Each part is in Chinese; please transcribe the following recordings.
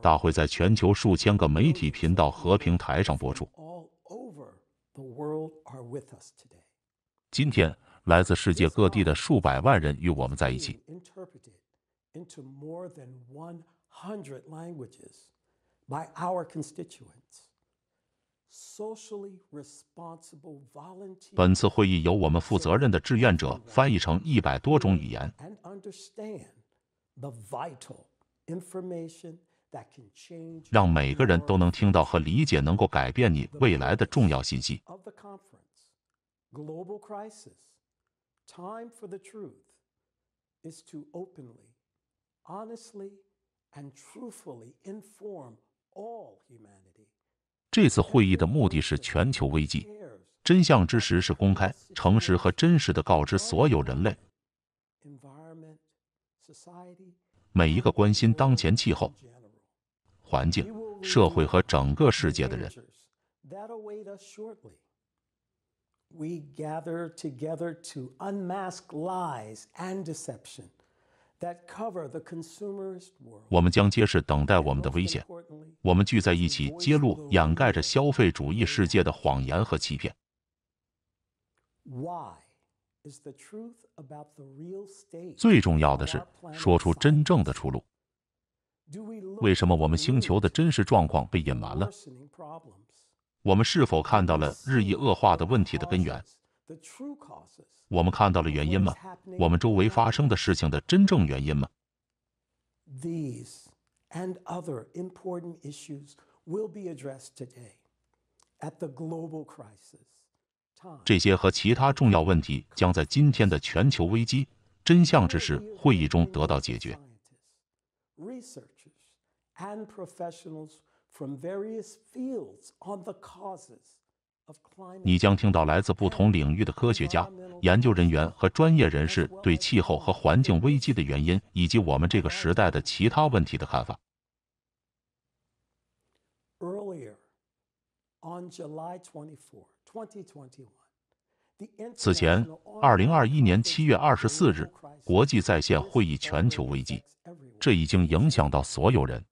大会在全球数千个媒体频道和平台上播出。今天，来自世界各地的数百万人与我们在一起。Into constituents. than languages responsible more volunteers. our 本次会议由我们负责任的志愿者翻译成一百多种语言。understand the vital information that can change. 让每个人都能听到和理解能够改变你未来的重要信息。Of the conference, global crisis, time for the truth is to openly, honestly, and truthfully inform all humanity. 这次会议的目的是全球危机。真相之时是公开、诚实和真实的告知所有人类。每一个关心当前气候、环境、社会和整个世界的人，我们将揭示等待我们的危险。我们聚在一起，揭露掩盖着消费主义世界的谎言和欺骗。Why? Is state? the truth about the real 最重要的是，说出真正的出路。为什么我们星球的真实状况被隐瞒了？我们是否看到了日益恶化的问题的根源？我们看到了原因吗？我们周围发生的事情的真正原因吗？These and other important issues will be addressed today at the global crisis. 这些和其他重要问题将在今天的全球危机真相之时会议中得到解决。你将听到来自不同领域的科学家、研究人员和专业人士对气候和环境危机的原因，以及我们这个时代的其他问题的看法。此前，2021年7月24日，国际在线会议全球危机，这已经影响到所有人。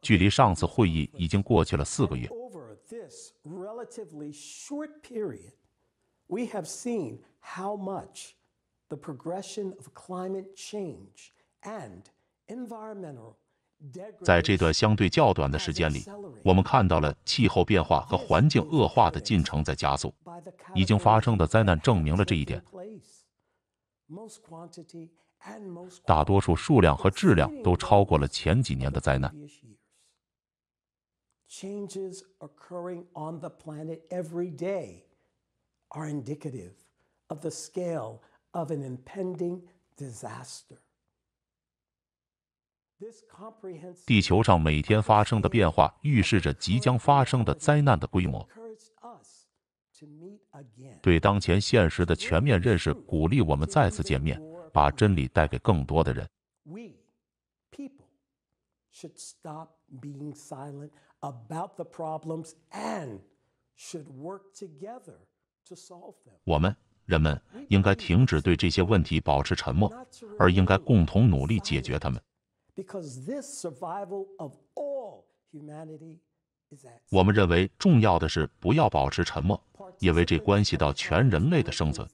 距离上次会议已经过去了四个月。Over this relatively short period, we have seen how much the progression of climate change d environmental 在这段相对较短的时间里，我们看到了气候变化和环境恶化的进程在加速。已经发生的灾难证明了这一点。大多数数量和质量都超过了前几年的灾难。地球上每天发生的变化预示着即将发生的灾难的规模。对当前现实的全面认识鼓励我们再次见面，把真理带给更多的人。我们人们应该停止对这些问题保持沉默，而应该共同努力解决它们。Because this survival of all humanity is at... 我们认为重要的是不要保持沉默，因为这关系到全人类的生存。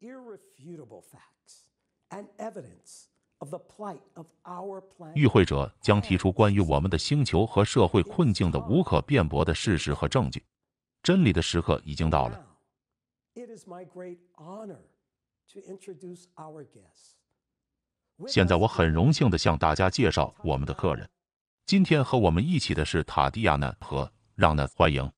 Irrefutable facts and evidence of the plight of our planet。与会者将提出关于我们的星球和社会困境的无可辩驳的事实和证据。真理的时刻已经到了。It is my great honor to introduce our guests. 现在我很荣幸地向大家介绍我们的客人。今天和我们一起的是塔蒂亚娜和让娜，欢迎。